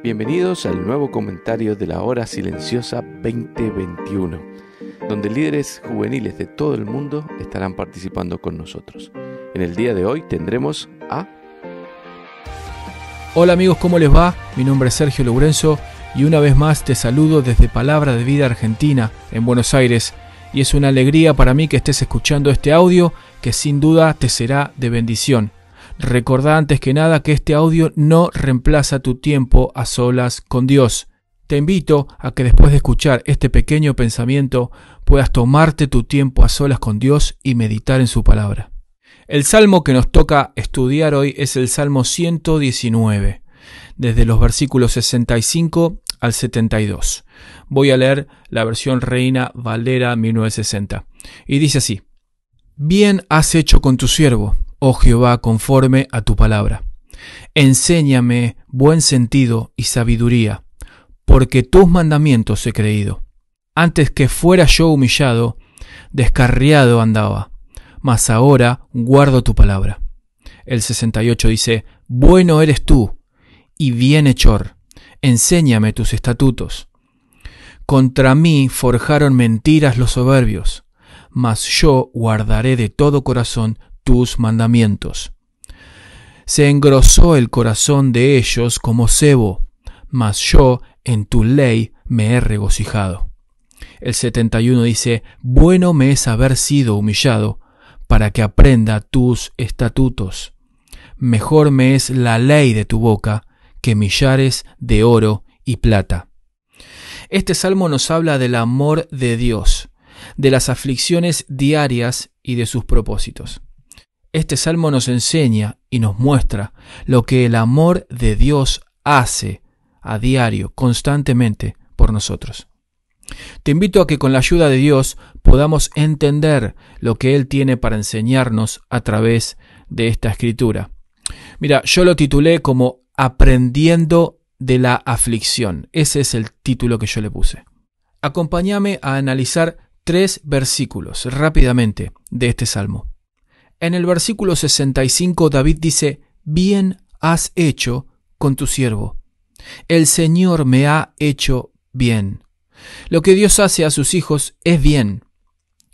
Bienvenidos al nuevo comentario de la Hora Silenciosa 2021, donde líderes juveniles de todo el mundo estarán participando con nosotros. En el día de hoy tendremos a... Hola amigos, ¿cómo les va? Mi nombre es Sergio Lourenzo y una vez más te saludo desde Palabra de Vida Argentina, en Buenos Aires, y es una alegría para mí que estés escuchando este audio que sin duda te será de bendición. Recordá antes que nada que este audio no reemplaza tu tiempo a solas con Dios. Te invito a que después de escuchar este pequeño pensamiento puedas tomarte tu tiempo a solas con Dios y meditar en su palabra. El salmo que nos toca estudiar hoy es el Salmo 119, desde los versículos 65 al 72. Voy a leer la versión Reina Valera 1960. Y dice así, Bien has hecho con tu siervo oh Jehová, conforme a tu palabra. Enséñame buen sentido y sabiduría, porque tus mandamientos he creído. Antes que fuera yo humillado, descarriado andaba, mas ahora guardo tu palabra. El 68 dice, Bueno eres tú, y bienhechor, enséñame tus estatutos. Contra mí forjaron mentiras los soberbios, mas yo guardaré de todo corazón tus mandamientos. Se engrosó el corazón de ellos como cebo, mas yo en tu ley me he regocijado. El 71 dice, Bueno me es haber sido humillado, para que aprenda tus estatutos. Mejor me es la ley de tu boca que millares de oro y plata. Este salmo nos habla del amor de Dios, de las aflicciones diarias y de sus propósitos. Este salmo nos enseña y nos muestra lo que el amor de Dios hace a diario, constantemente, por nosotros. Te invito a que con la ayuda de Dios podamos entender lo que Él tiene para enseñarnos a través de esta escritura. Mira, yo lo titulé como Aprendiendo de la aflicción. Ese es el título que yo le puse. Acompáñame a analizar tres versículos rápidamente de este salmo. En el versículo 65 David dice, bien has hecho con tu siervo. El Señor me ha hecho bien. Lo que Dios hace a sus hijos es bien.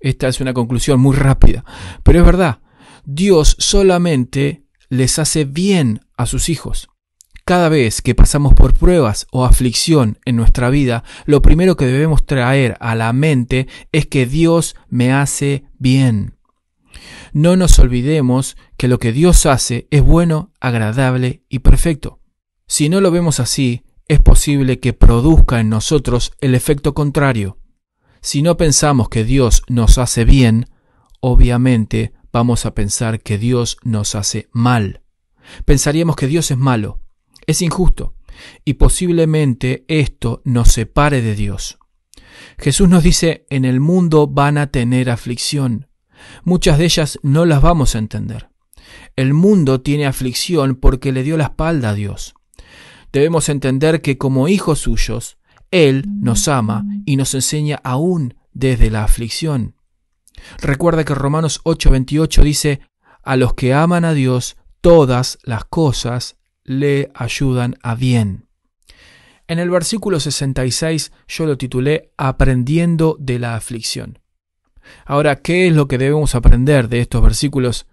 Esta es una conclusión muy rápida, pero es verdad. Dios solamente les hace bien a sus hijos. Cada vez que pasamos por pruebas o aflicción en nuestra vida, lo primero que debemos traer a la mente es que Dios me hace bien. No nos olvidemos que lo que Dios hace es bueno, agradable y perfecto. Si no lo vemos así, es posible que produzca en nosotros el efecto contrario. Si no pensamos que Dios nos hace bien, obviamente vamos a pensar que Dios nos hace mal. Pensaríamos que Dios es malo, es injusto, y posiblemente esto nos separe de Dios. Jesús nos dice, en el mundo van a tener aflicción, Muchas de ellas no las vamos a entender. El mundo tiene aflicción porque le dio la espalda a Dios. Debemos entender que como hijos suyos, Él nos ama y nos enseña aún desde la aflicción. Recuerda que Romanos 8:28 dice, a los que aman a Dios, todas las cosas le ayudan a bien. En el versículo 66 yo lo titulé Aprendiendo de la aflicción. Ahora, ¿qué es lo que debemos aprender de estos versículos?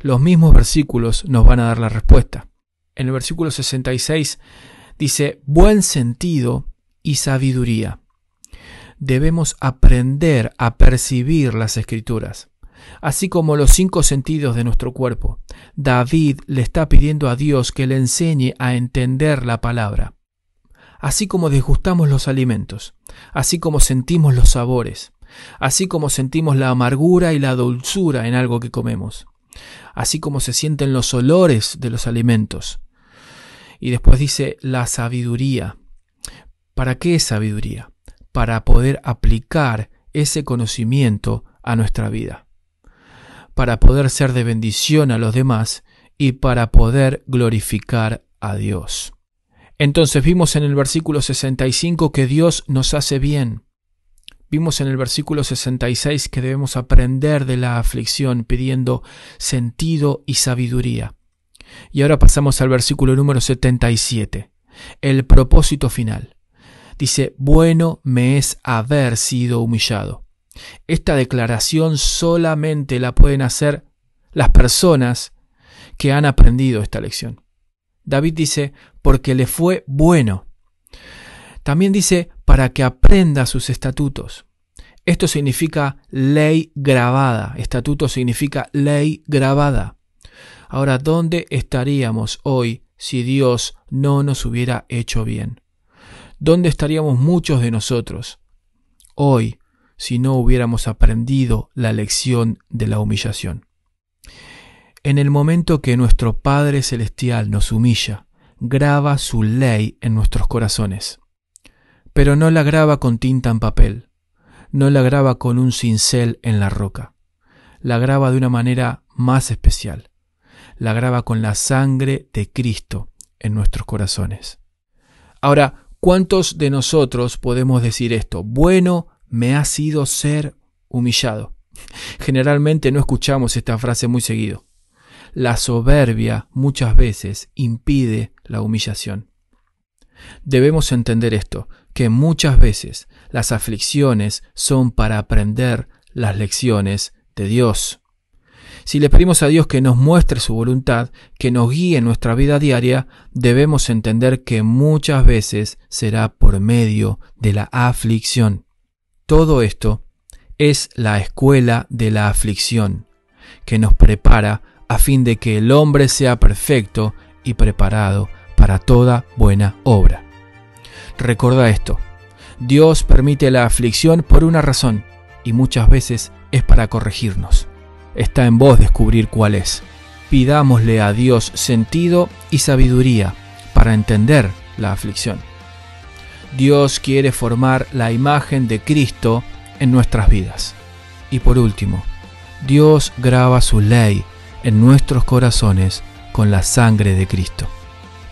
Los mismos versículos nos van a dar la respuesta. En el versículo 66 dice, buen sentido y sabiduría. Debemos aprender a percibir las escrituras, así como los cinco sentidos de nuestro cuerpo. David le está pidiendo a Dios que le enseñe a entender la palabra así como disgustamos los alimentos, así como sentimos los sabores, así como sentimos la amargura y la dulzura en algo que comemos, así como se sienten los olores de los alimentos. Y después dice la sabiduría. ¿Para qué es sabiduría? Para poder aplicar ese conocimiento a nuestra vida, para poder ser de bendición a los demás y para poder glorificar a Dios. Entonces vimos en el versículo 65 que Dios nos hace bien, Vimos en el versículo 66 que debemos aprender de la aflicción pidiendo sentido y sabiduría. Y ahora pasamos al versículo número 77, el propósito final. Dice, bueno me es haber sido humillado. Esta declaración solamente la pueden hacer las personas que han aprendido esta lección. David dice, porque le fue bueno. También dice, para que aprenda sus estatutos. Esto significa ley grabada. Estatuto significa ley grabada. Ahora, ¿dónde estaríamos hoy si Dios no nos hubiera hecho bien? ¿Dónde estaríamos muchos de nosotros hoy si no hubiéramos aprendido la lección de la humillación? En el momento que nuestro Padre Celestial nos humilla, graba su ley en nuestros corazones pero no la graba con tinta en papel, no la graba con un cincel en la roca, la graba de una manera más especial, la graba con la sangre de Cristo en nuestros corazones. Ahora, ¿cuántos de nosotros podemos decir esto? Bueno, me ha sido ser humillado. Generalmente no escuchamos esta frase muy seguido. La soberbia muchas veces impide la humillación. Debemos entender esto, que muchas veces las aflicciones son para aprender las lecciones de Dios. Si le pedimos a Dios que nos muestre su voluntad, que nos guíe en nuestra vida diaria, debemos entender que muchas veces será por medio de la aflicción. Todo esto es la escuela de la aflicción, que nos prepara a fin de que el hombre sea perfecto y preparado para toda buena obra. Recuerda esto, Dios permite la aflicción por una razón y muchas veces es para corregirnos. Está en vos descubrir cuál es. Pidámosle a Dios sentido y sabiduría para entender la aflicción. Dios quiere formar la imagen de Cristo en nuestras vidas. Y por último, Dios graba su ley en nuestros corazones con la sangre de Cristo.